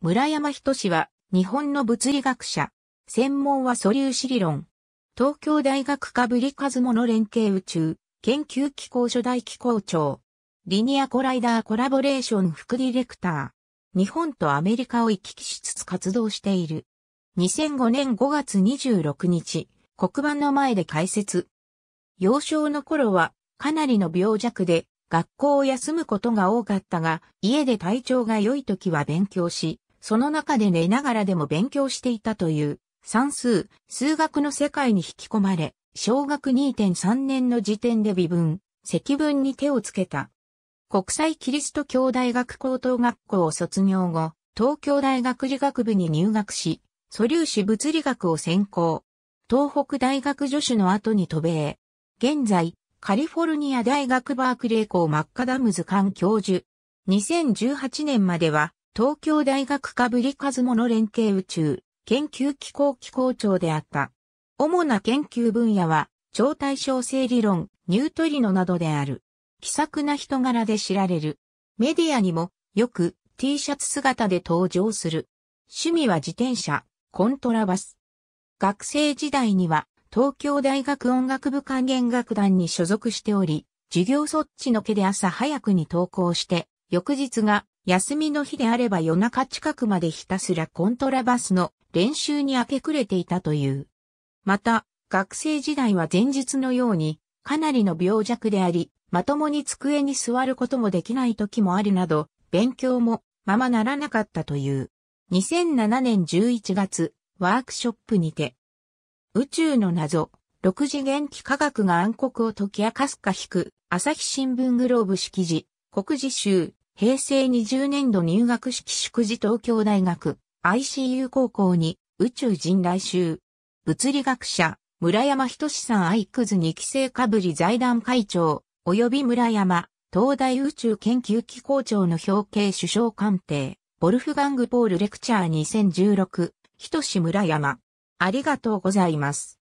村山人氏は、日本の物理学者。専門は素粒子理論。東京大学かぶりかずもの連携宇宙、研究機構初代機構長。リニアコライダーコラボレーション副ディレクター。日本とアメリカを行き来しつつ活動している。2005年5月26日、黒板の前で解説。幼少の頃は、かなりの病弱で、学校を休むことが多かったが、家で体調が良い時は勉強し、その中で寝ながらでも勉強していたという、算数、数学の世界に引き込まれ、小学2.3年の時点で微分、積分に手をつけた。国際キリスト教大学高等学校を卒業後、東京大学理学部に入学し、素粒子物理学を専攻。東北大学助手の後に渡米。現在、カリフォルニア大学バークレー校マッカダムズ館教授。2018年までは東京大学かぶりかずもの連携宇宙研究機構機構長であった。主な研究分野は、超対称性理論、ニュートリノなどである。気さくな人柄で知られる。メディアにも、よく T シャツ姿で登場する。趣味は自転車、コントラバス。学生時代には、東京大学音楽部管弦楽団に所属しており、授業そっちのけで朝早くに登校して、翌日が休みの日であれば夜中近くまでひたすらコントラバスの練習に明け暮れていたという。また、学生時代は前日のように、かなりの病弱であり、まともに机に座ることもできない時もあるなど、勉強もままならなかったという。2007年11月、ワークショップにて、宇宙の謎、六次元幾何学が暗黒を解き明かすか引く、朝日新聞グローブ式辞、国事集、平成20年度入学式祝辞東京大学 ICU 高校に宇宙人来襲。物理学者村山仁さん愛くクズ2期生かぶり財団会長及び村山東大宇宙研究機構長の表敬首相官邸ボルフガングポールレクチャー2016仁村山ありがとうございます。